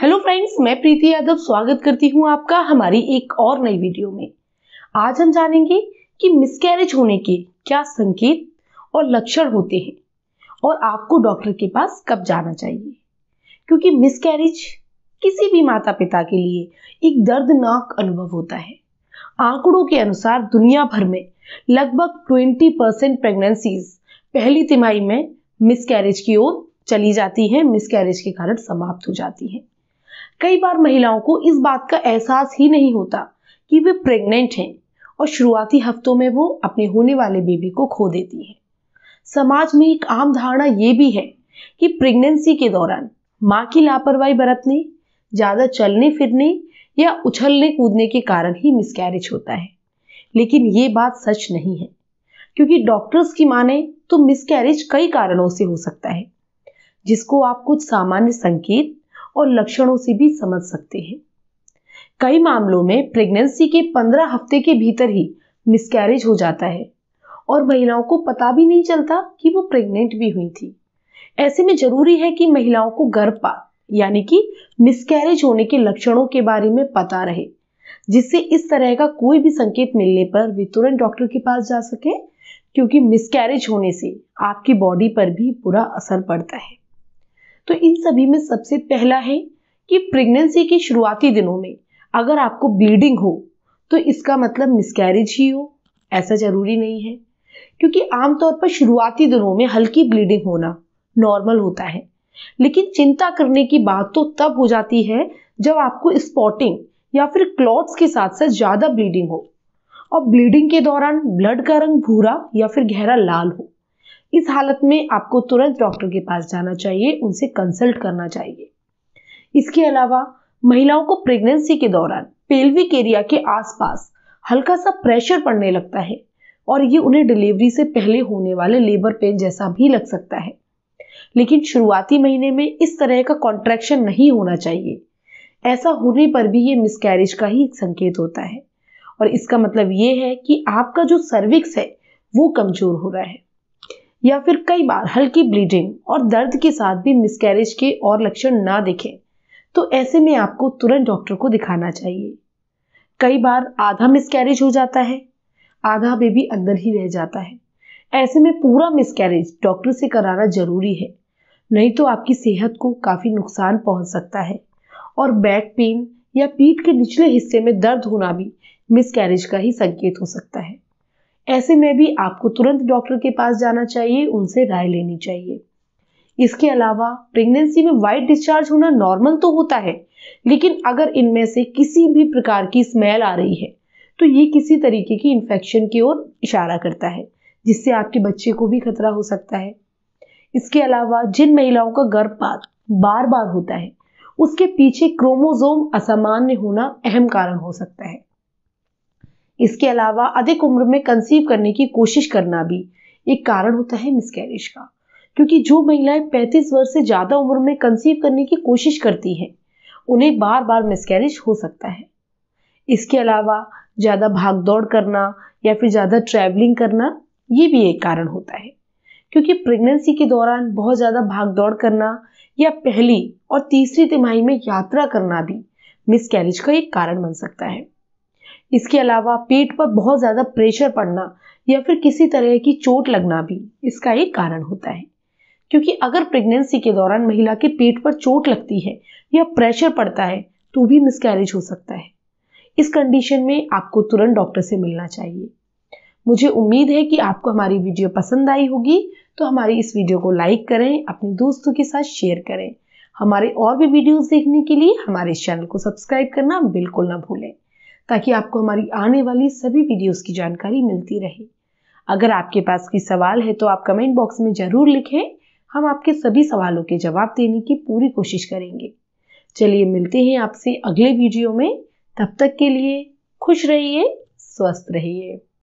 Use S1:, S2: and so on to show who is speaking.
S1: hello friends मैं प्रीति यादव स्वागत करती हूं आपका हमारी एक और नई वीडियो में आज हम जानेंगे कि मिसकैरेज होने के क्या संकेत और लक्षण होते हैं और आपको डॉक्टर के पास कब जाना चाहिए क्योंकि मिसकैरेज किसी भी माता पिता के लिए एक दर्दनाक अनुभव होता है आंकड़ों के अनुसार दुनिया भर में लगभग 20 परसेंट प्रेगनेंसीज पहली तिमाही में मिसकैरेज की ओर चली जाती है मिसकैरेज के कारण समाप्त हो जाती है कई बार महिलाओं को इस बात का एहसास ही नहीं होता कि वे प्रेग्नेंट हैं और शुरुआती हफ्तों में वो अपने होने वाले बेबी को खो देती हैं समाज में एक आम धारणा ये भी है कि प्रेगनेंसी के दौरान माँ की लापरवाही बरतने ज़्यादा चलने फिरने या उछलने कूदने के कारण ही मिसकैरेज होता है लेकिन ये बात सच नहीं है क्योंकि डॉक्टर्स की माने तो मिसकैरेज कई कारणों से हो सकता है जिसको आप कुछ सामान्य संकेत और लक्षणों से भी समझ सकते हैं कई मामलों में प्रेगनेंसी के 15 हफ्ते के भीतर ही मिसकैरेज हो जाता है और महिलाओं को पता भी नहीं चलता कि वो प्रेग्नेंट भी हुई थी ऐसे में जरूरी है कि महिलाओं को गर्भपात यानी कि मिसकैरेज होने के लक्षणों के बारे में पता रहे जिससे इस तरह का कोई भी संकेत मिलने पर वे तुरंत डॉक्टर के पास जा सके क्योंकि मिसकैरेज होने से आपकी बॉडी पर भी बुरा असर पड़ता है तो इन सभी में सबसे पहला है कि प्रेगनेंसी के शुरुआती दिनों में अगर आपको ब्लीडिंग हो तो इसका मतलब मिसकैरेज ही हो ऐसा जरूरी नहीं है क्योंकि आमतौर पर शुरुआती दिनों में हल्की ब्लीडिंग होना नॉर्मल होता है लेकिन चिंता करने की बात तो तब हो जाती है जब आपको स्पॉटिंग या फिर क्लॉट्स के साथ साथ ज़्यादा ब्लीडिंग हो और ब्लीडिंग के दौरान ब्लड का रंग भूरा या फिर गहरा लाल हो इस हालत में आपको तुरंत डॉक्टर के पास जाना चाहिए उनसे कंसल्ट करना चाहिए इसके अलावा महिलाओं को प्रेगनेंसी के दौरान पेल्विक एरिया के आसपास हल्का सा प्रेशर पड़ने लगता है और ये उन्हें डिलीवरी से पहले होने वाले लेबर पेन जैसा भी लग सकता है लेकिन शुरुआती महीने में इस तरह का कॉन्ट्रैक्शन नहीं होना चाहिए ऐसा होने पर भी ये मिसकैरेज का ही संकेत होता है और इसका मतलब ये है कि आपका जो सर्विक्स है वो कमजोर हो रहा है या फिर कई बार हल्की ब्लीडिंग और दर्द के साथ भी मिसकैरेज के और लक्षण ना दिखें तो ऐसे में आपको तुरंत डॉक्टर को दिखाना चाहिए कई बार आधा मिसकैरेज हो जाता है आधा बेबी अंदर ही रह जाता है ऐसे में पूरा मिसकैरेज डॉक्टर से कराना जरूरी है नहीं तो आपकी सेहत को काफ़ी नुकसान पहुंच सकता है और बैक पेन या पीठ के निचले हिस्से में दर्द होना भी मिसकैरेज का ही संकेत हो सकता है ऐसे में भी आपको तुरंत डॉक्टर के पास जाना चाहिए उनसे राय लेनी चाहिए इसके अलावा प्रेगनेंसी में वाइट डिस्चार्ज होना नॉर्मल तो होता है लेकिन अगर इनमें से किसी भी प्रकार की स्मेल आ रही है तो ये किसी तरीके की इन्फेक्शन की ओर इशारा करता है जिससे आपके बच्चे को भी खतरा हो सकता है इसके अलावा जिन महिलाओं का गर्भपात बार बार होता है उसके पीछे क्रोमोजोम असामान्य होना अहम कारण हो सकता है इसके अलावा अधिक उम्र में कंसीव करने की कोशिश करना भी एक कारण होता है मिसकैरेज का क्योंकि जो महिलाएं पैंतीस वर्ष से ज़्यादा उम्र में कंसीव करने की कोशिश करती हैं उन्हें बार बार मिसकैरेज हो सकता है इसके अलावा ज़्यादा भाग दौड़ करना या फिर ज़्यादा ट्रैवलिंग करना ये भी एक कारण होता है क्योंकि प्रेगनेंसी के दौरान बहुत ज़्यादा भाग दौड़ करना या पहली और तीसरी तिमाही में यात्रा करना भी मिसकैरेज का एक कारण बन सकता है इसके अलावा पेट पर बहुत ज़्यादा प्रेशर पड़ना या फिर किसी तरह की चोट लगना भी इसका एक कारण होता है क्योंकि अगर प्रेगनेंसी के दौरान महिला के पेट पर चोट लगती है या प्रेशर पड़ता है तो भी मिसकैरेज हो सकता है इस कंडीशन में आपको तुरंत डॉक्टर से मिलना चाहिए मुझे उम्मीद है कि आपको हमारी वीडियो पसंद आई होगी तो हमारी इस वीडियो को लाइक करें अपने दोस्तों के साथ शेयर करें हमारे और भी वीडियोस देखने के लिए हमारे चैनल को सब्सक्राइब करना बिल्कुल ना भूलें ताकि आपको हमारी आने वाली सभी वीडियोस की जानकारी मिलती रहे अगर आपके पास कोई सवाल है तो आप कमेंट बॉक्स में ज़रूर लिखें हम आपके सभी सवालों के जवाब देने की पूरी कोशिश करेंगे चलिए मिलते हैं आपसे अगले वीडियो में तब तक के लिए खुश रहिए स्वस्थ रहिए